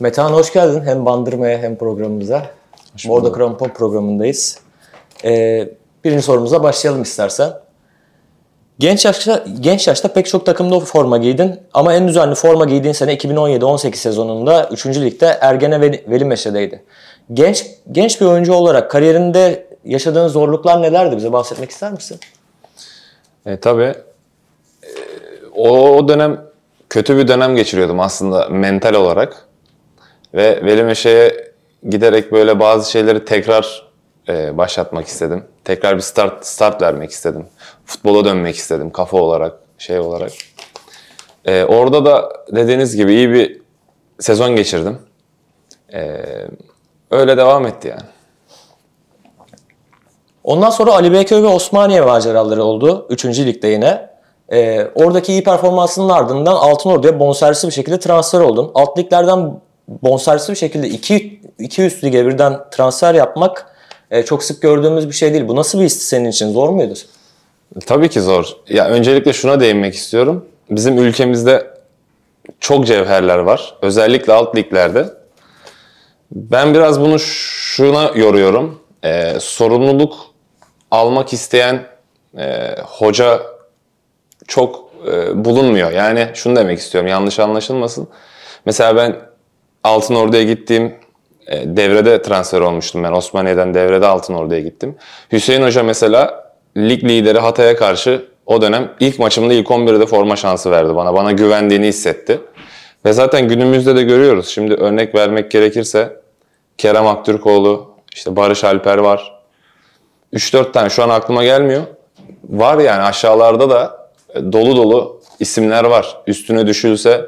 Metehan hoş geldin hem Bandırma'ya hem programımıza. Hoş Bordo Krampon programındayız. Ee, birinci sorumuza başlayalım istersen. Genç yaşta, genç yaşta pek çok takımda forma giydin ama en düzenli forma giydiğin sene 2017-18 sezonunda 3. Lig'de Ergene Veli Meşe'deydi. Genç, genç bir oyuncu olarak kariyerinde yaşadığın zorluklar nelerdi? Bize bahsetmek ister misin? E, tabii. E, o, o dönem kötü bir dönem geçiriyordum aslında mental olarak. Ve Veli Meşe'ye giderek böyle bazı şeyleri tekrar e, başlatmak istedim. Tekrar bir start start vermek istedim. Futbola dönmek istedim kafa olarak, şey olarak. E, orada da dediğiniz gibi iyi bir sezon geçirdim. E, öyle devam etti yani. Ondan sonra Ali Beyköy ve Osmaniye maceraları oldu. Üçüncü ligde yine. E, oradaki iyi performansının ardından Altın Ordu'ya bonservisli bir şekilde transfer oldun. Alt liglerden bonservisli bir şekilde iki, iki üst lige birden transfer yapmak e, çok sık gördüğümüz bir şey değil. Bu nasıl bir histi senin için? Zor muydu? Tabii ki zor. Ya öncelikle şuna değinmek istiyorum. Bizim ülkemizde çok cevherler var. Özellikle alt liglerde. Ben biraz bunu şuna yoruyorum. Ee, sorumluluk almak isteyen e, hoca çok e, bulunmuyor. Yani şunu demek istiyorum yanlış anlaşılmasın. Mesela ben Altın Ordu'ya gittiğim e, devrede transfer olmuştum ben. Osmaniye'den devrede Altın Ordu'ya gittim. Hüseyin Hoca mesela lig lideri Hatay'a karşı o dönem ilk maçımda ilk 11'de forma şansı verdi bana. Bana güvendiğini hissetti. Ve zaten günümüzde de görüyoruz. Şimdi örnek vermek gerekirse Kerem Aktürkoğlu, işte Barış Alper var. 3-4 tane şu an aklıma gelmiyor. Var yani aşağılarda da e, dolu dolu isimler var. Üstüne düşülse,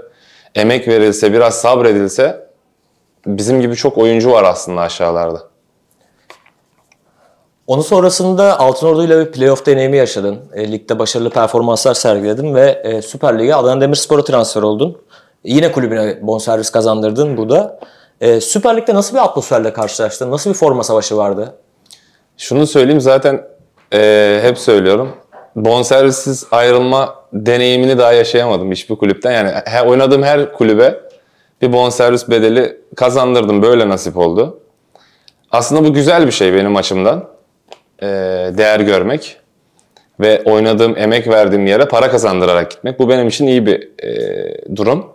emek verilse, biraz sabredilse bizim gibi çok oyuncu var aslında aşağılarda. Onun sonrasında Altın ile bir playoff deneyimi yaşadın. E, ligde başarılı performanslar sergiledin ve e, Süper Lig'e Adana Demirspor'a transfer oldun. yine kulübüne bonservis kazandırdın burada. E, Süper Lig'de nasıl bir atmosferle karşılaştın? Nasıl bir forma savaşı vardı? Şunu söyleyeyim zaten e, hep söylüyorum. Bonservissiz ayrılma deneyimini daha yaşayamadım hiçbir kulüpten. Yani her, oynadığım her kulübe bir bonservis bedeli kazandırdım. Böyle nasip oldu. Aslında bu güzel bir şey benim açımdan. Ee, değer görmek ve oynadığım, emek verdiğim yere para kazandırarak gitmek. Bu benim için iyi bir e, durum.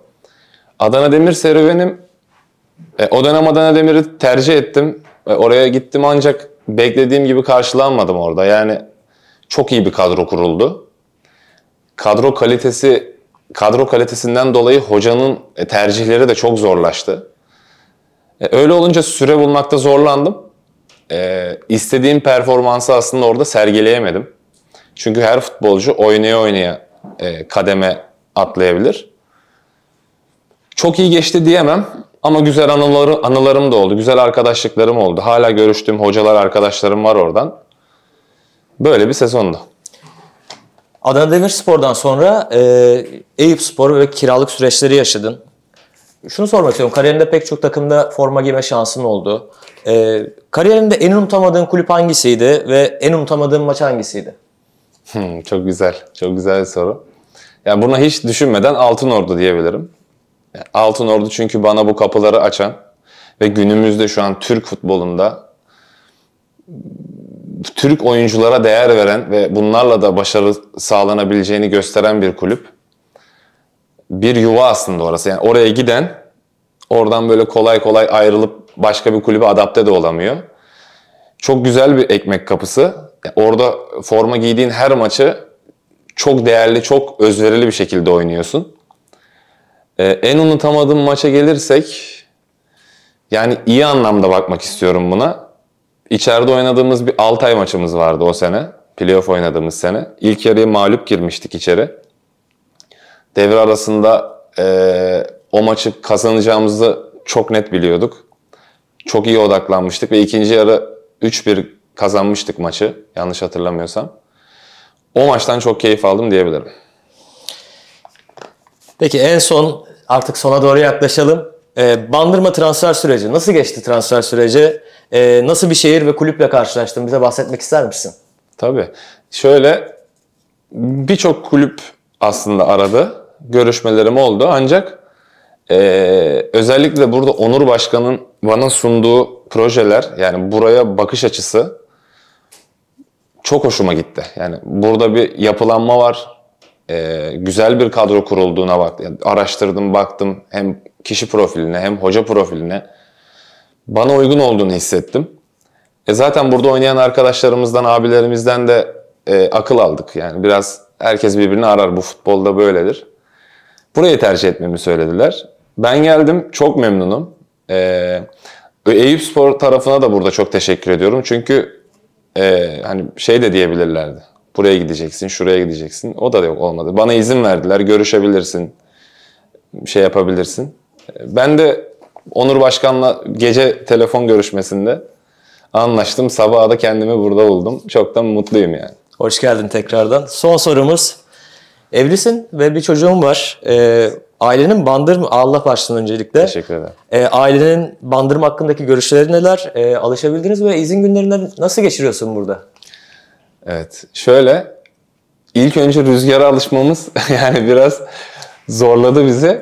Adana Demir serüvenim, e, o dönem Adana Demir'i tercih ettim. E, oraya gittim ancak beklediğim gibi karşılanmadım orada. Yani çok iyi bir kadro kuruldu. Kadro kalitesi kadro kalitesinden dolayı hocanın e, tercihleri de çok zorlaştı. E, öyle olunca süre bulmakta zorlandım. E, istediğim performansı aslında orada sergileyemedim. Çünkü her futbolcu oynaya oynaya e, kademe atlayabilir. Çok iyi geçti diyemem ama güzel anıları, anılarım da oldu. Güzel arkadaşlıklarım oldu. Hala görüştüğüm hocalar arkadaşlarım var oradan. Böyle bir sezondu. Adana Demirspor'dan sonra e, Eyüp Spor ve kiralık süreçleri yaşadın. Şunu sormak istiyorum. Kariyerinde pek çok takımda forma giyme şansın oldu. E, kariyerinde en unutamadığın kulüp hangisiydi ve en unutamadığın maç hangisiydi? Hmm, çok güzel. Çok güzel bir soru. Yani buna hiç düşünmeden Altın Ordu diyebilirim. Yani Altın Ordu çünkü bana bu kapıları açan ve günümüzde şu an Türk futbolunda Türk oyunculara değer veren ve bunlarla da başarı sağlanabileceğini gösteren bir kulüp. Bir yuva aslında orası. Yani oraya giden oradan böyle kolay kolay ayrılıp başka bir kulübe adapte de olamıyor. Çok güzel bir ekmek kapısı. Yani orada forma giydiğin her maçı çok değerli, çok özverili bir şekilde oynuyorsun. Ee, en unutamadığım maça gelirsek yani iyi anlamda bakmak istiyorum buna. İçeride oynadığımız bir ay maçımız vardı o sene. Playoff oynadığımız sene. İlk yarıya mağlup girmiştik içeri. Devre arasında e, o maçı kazanacağımızı çok net biliyorduk. Çok iyi odaklanmıştık ve ikinci yarı 3-1 kazanmıştık maçı yanlış hatırlamıyorsam. O maçtan çok keyif aldım diyebilirim. Peki en son artık sona doğru yaklaşalım. E, Bandırma transfer süreci nasıl geçti transfer süreci? E, nasıl bir şehir ve kulüple karşılaştın? Bize bahsetmek ister misin? Tabii. Şöyle birçok kulüp aslında aradı. Görüşmelerim oldu ancak e, özellikle burada Onur Başkan'ın bana sunduğu projeler yani buraya bakış açısı çok hoşuma gitti. Yani burada bir yapılanma var e, güzel bir kadro kurulduğuna bak, yani araştırdım baktım hem kişi profiline hem hoca profiline bana uygun olduğunu hissettim. E zaten burada oynayan arkadaşlarımızdan, abilerimizden de e, akıl aldık. Yani biraz herkes birbirini arar. Bu futbolda böyledir. Burayı tercih etmemi söylediler. Ben geldim. Çok memnunum. E, Eyüp Spor tarafına da burada çok teşekkür ediyorum. Çünkü e, hani şey de diyebilirlerdi Buraya gideceksin, şuraya gideceksin. O da yok olmadı. Bana izin verdiler. Görüşebilirsin. Şey yapabilirsin. Ben de Onur Başkan'la gece telefon görüşmesinde anlaştım. Sabaha da kendimi burada buldum. Çok da mutluyum yani. Hoş geldin tekrardan. Son sorumuz. Evlisin ve bir çocuğun var. Ee, ailenin bandırma, Allah başlasın öncelikle. Teşekkür ederim. Ee, ailenin bandırma hakkındaki görüşleri neler? Ee, alışabildiniz mi? İzin günlerini nasıl geçiriyorsun burada? Evet. Şöyle ilk önce rüzgara alışmamız yani biraz zorladı bizi.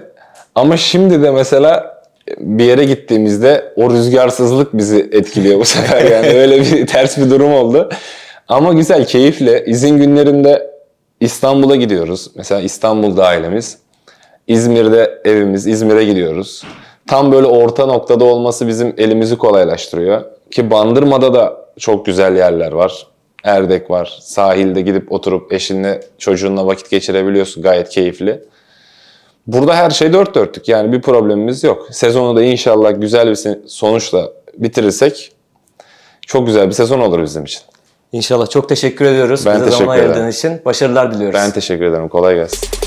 Ama şimdi de mesela bir yere gittiğimizde o rüzgarsızlık bizi etkiliyor bu sefer yani öyle bir ters bir durum oldu. Ama güzel, keyifle izin günlerinde İstanbul'a gidiyoruz. Mesela İstanbul'da ailemiz. İzmir'de evimiz, İzmir'e gidiyoruz. Tam böyle orta noktada olması bizim elimizi kolaylaştırıyor. Ki Bandırma'da da çok güzel yerler var. Erdek var. Sahilde gidip oturup eşinle çocuğunla vakit geçirebiliyorsun gayet keyifli. Burada her şey dört dörtlük yani bir problemimiz yok. Sezonu da inşallah güzel bir sonuçla bitirirsek çok güzel bir sezon olur bizim için. İnşallah çok teşekkür ediyoruz. Ben Bize teşekkür zaman için. Başarılar diliyoruz. Ben teşekkür ederim. Kolay gelsin.